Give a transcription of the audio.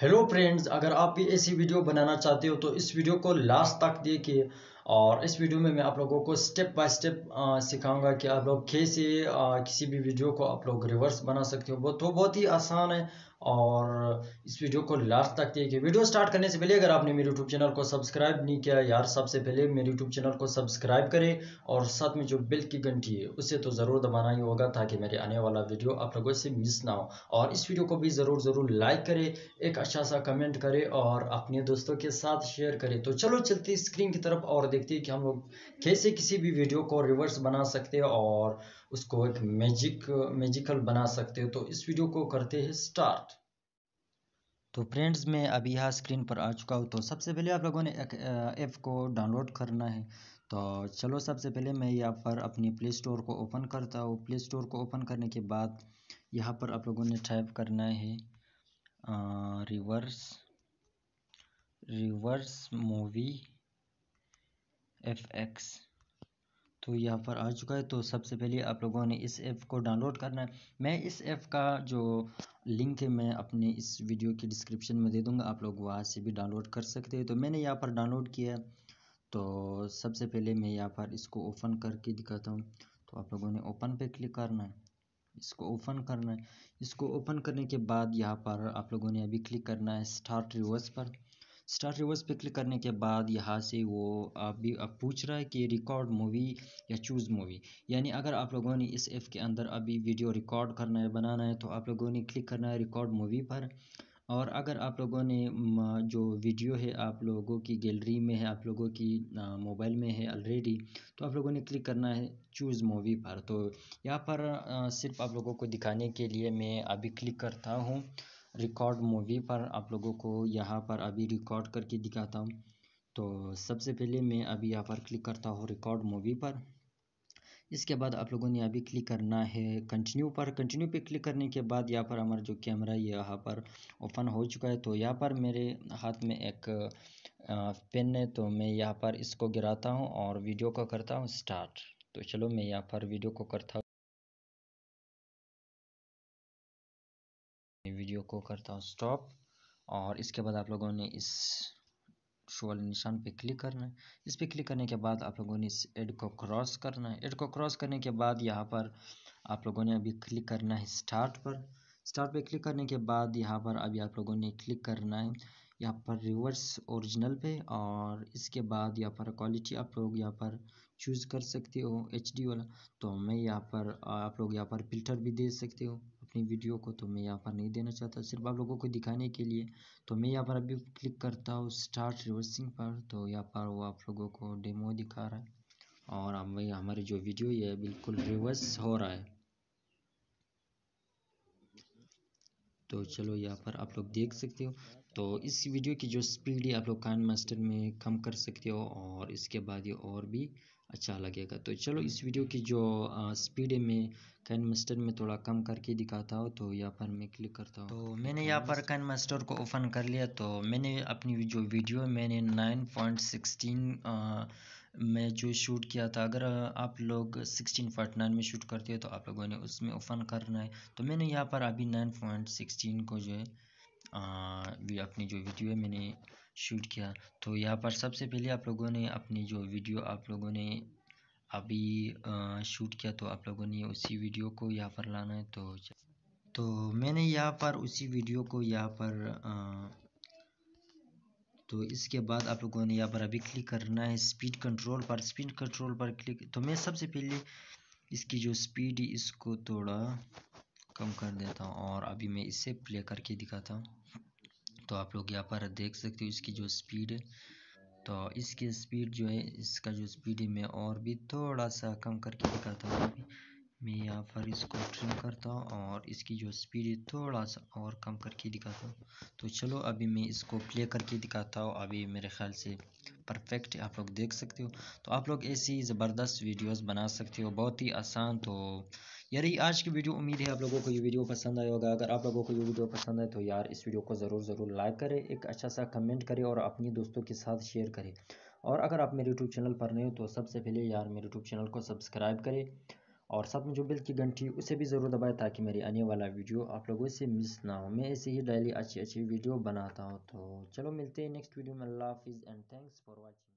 hello friends अगर आप भी ऐसी वीडियो बनाना चाहते हो तो इस वीडियो को लास्ट तक देखिए और इस वीडियो में मैं आप लोगों को स्टेप बाय स्टेप सिखाऊंगा कि आप लोग कैसे किसी भी वीडियो को आप लोग रिवर्स बना सकते हो वो तो बहुत ही आसान है और इस वीडियो को लास्ट तक देखिए वीडियो स्टार्ट करने से पहले अगर आपने मेरे यूट्यूब चैनल को सब्सक्राइब नहीं किया यार सबसे पहले मेरे यूट्यूब चैनल को सब्सक्राइब करें और साथ में जो बिल की घंटी है उसे तो ज़रूर दबाना ही होगा ताकि मेरे आने वाला वीडियो आप लोगों से मिस ना हो और इस वीडियो को भी ज़रूर ज़रूर लाइक करें एक अच्छा सा कमेंट करें और अपने दोस्तों के साथ शेयर करें तो चलो चलती स्क्रीन की तरफ और देखते हैं कि हम लोग कैसे किसी भी वीडियो को रिवर्स बना सकते हैं और उसको एक मैजिक मैजिकल बना सकते हो तो इस वीडियो को करते हैं स्टार्ट तो फ्रेंड्स मैं अभी यहाँ स्क्रीन पर आ चुका हूँ तो सबसे पहले आप लोगों ने एक ऐप को डाउनलोड करना है तो चलो सबसे पहले मैं यहाँ पर अपनी प्ले स्टोर को ओपन करता हूँ प्ले स्टोर को ओपन करने के बाद यहाँ पर आप लोगों ने टाइप करना है आ, reverse reverse movie F X तो यहाँ पर आ चुका है तो सबसे पहले आप लोगों ने इस ऐप को डाउनलोड करना है मैं इस ऐप का जो लिंक है मैं अपने इस वीडियो की डिस्क्रिप्शन में दे दूँगा आप लोग वहाँ से भी डाउनलोड कर सकते हैं तो मैंने यहाँ पर डाउनलोड किया है तो सबसे पहले मैं यहाँ पर इसको ओपन करके दिखाता हूँ तो आप लोगों ने ओपन पे क्लिक करना है इसको ओपन करना है इसको ओपन करने के बाद यहाँ पर आप लोगों ने अभी क्लिक करना है स्टार्ट रिवर्स पर स्टार रिवर्स पे क्लिक करने के बाद यहाँ से वो आप भी पूछ रहा है कि रिकॉर्ड मूवी या चूज़ मूवी यानी अगर आप लोगों ने इस ऐप के अंदर अभी वीडियो रिकॉर्ड करना है बनाना है तो आप लोगों ने क्लिक करना है रिकॉर्ड मूवी पर और अगर आप लोगों ने जो वीडियो है आप लोगों की गैलरी में है आप लोगों की मोबाइल में है ऑलरेडी तो आप लोगों ने क्लिक करना है चूज़ मूवी पर तो यहाँ पर सिर्फ आप लोगों को दिखाने के लिए मैं अभी क्लिक करता हूँ रिकॉर्ड मूवी पर आप लोगों को यहाँ पर अभी रिकॉर्ड करके दिखाता हूँ तो सबसे पहले मैं अभी यहाँ पर क्लिक करता हूँ रिकॉर्ड मूवी पर इसके बाद आप लोगों ने अभी क्लिक करना है कंटिन्यू पर कंटिन्यू पे क्लिक करने के बाद यहाँ पर हमारा जो कैमरा यहाँ पर ओपन हो चुका है तो यहाँ पर मेरे हाथ में एक पेन है तो मैं यहाँ पर इसको गिराता हूँ और वीडियो को करता हूँ स्टार्ट तो चलो मैं यहाँ पर वीडियो को करता वीडियो को करता हूँ स्टॉप और इसके बाद आप लोगों ने इस शो वाले निशान पे क्लिक करना है इस पर क्लिक करने के बाद आप लोगों ने इस एड को क्रॉस करना है एड को क्रॉस करने के बाद यहाँ पर आप लोगों ने अभी क्लिक करना है स्टार्ट पर स्टार्ट पे क्लिक करने के बाद यहाँ पर अभी आप लोगों ने क्लिक करना है यहाँ पर रिवर्स ओरिजिनल पे और इसके बाद यहाँ पर क्वालिटी आप लोग यहाँ पर चूज़ कर सकते हो एच वाला तो मैं यहाँ पर आप लोग यहाँ पर फिल्टर भी दे सकते हो अपनी वीडियो को तो मैं यहाँ पर नहीं देना चाहता सिर्फ आप लोगों को दिखाने के लिए तो मैं यहाँ पर अभी क्लिक करता हूँ स्टार्ट रिवर्सिंग पर तो यहाँ पर वो आप लोगों को डेमो दिखा रहा है और अब हमारी जो वीडियो ये बिल्कुल रिवर्स हो रहा है तो चलो यहाँ पर आप लोग देख सकते हो तो इस वीडियो की जो स्पीड है आप लोग कान मास्टर में कम कर सकते हो और इसके बाद ये और भी अच्छा लगेगा तो चलो इस वीडियो की जो स्पीड है मैं कैन मास्टर में थोड़ा कम करके दिखाता हूँ तो यहाँ पर मैं क्लिक करता हूँ तो मैंने यहाँ पर कैन मास्टर को ओपन कर लिया तो मैंने अपनी जो वीडियो मैंने नाइन पॉइंट सिक्सटीन में जो शूट किया था अगर आप लोग 16.9 में शूट करते हो तो आप लोगों ने उसमें ओपन करना है तो मैंने यहाँ पर अभी सिक्सटीन को जो है अपनी जो वीडियो मैंने शूट किया तो यहाँ पर सबसे पहले आप लोगों ने अपनी जो वीडियो आप लोगों ने अभी शूट किया तो आप लोगों ने उसी वीडियो को यहाँ पर लाना है तो तो मैंने यहाँ पर उसी वीडियो को यहाँ पर आ, तो इसके बाद आप लोगों ने यहाँ पर अभी क्लिक करना है स्पीड कंट्रोल पर स्पीड कंट्रोल पर क्लिक तो मैं सबसे पहले इसकी जो स्पीड इसको थोड़ा कम कर देता हूँ और अभी मैं इसे प्ले करके दिखाता हूँ तो आप लोग यहाँ पर देख सकते हो इसकी जो स्पीड है तो इसकी स्पीड जो है इसका जो स्पीड है मैं और भी थोड़ा सा कम करके दिखाता हूँ अभी मैं यहाँ पर इसको ट्रिम करता हूँ और इसकी जो स्पीड है थोड़ा सा और कम करके दिखाता हूँ तो चलो अभी मैं इसको प्ले करके दिखाता हूँ अभी मेरे ख्याल से परफेक्ट आप लोग देख सकते हो तो आप लोग ऐसी ज़बरदस्त वीडियोस बना सकते हो बहुत ही आसान तो यार ये आज की वीडियो उम्मीद है आप लोगों को ये वीडियो पसंद आया होगा अगर आप लोगों को ये वीडियो पसंद आए तो यार इस वीडियो को ज़रूर ज़रूर लाइक करें एक अच्छा सा कमेंट करें और अपने दोस्तों के साथ शेयर करें और अगर आप मेरे यूट्यूब चैनल पर नहीं हो तो सबसे पहले यार मेरे यूट्यूब चैनल को सब्सक्राइब करें और साथ में जो बिल की घंटी उसे भी ज़रूर दबाए ताकि मेरी आने वाला वीडियो आप लोगों से मिस ना हो मैं ऐसे ही डेली अच्छी अच्छी वीडियो बनाता हूँ तो चलो मिलते हैं नेक्स्ट वीडियो में अल्लाह हाफिज़ एंड थैंक्स फॉर वॉचिंग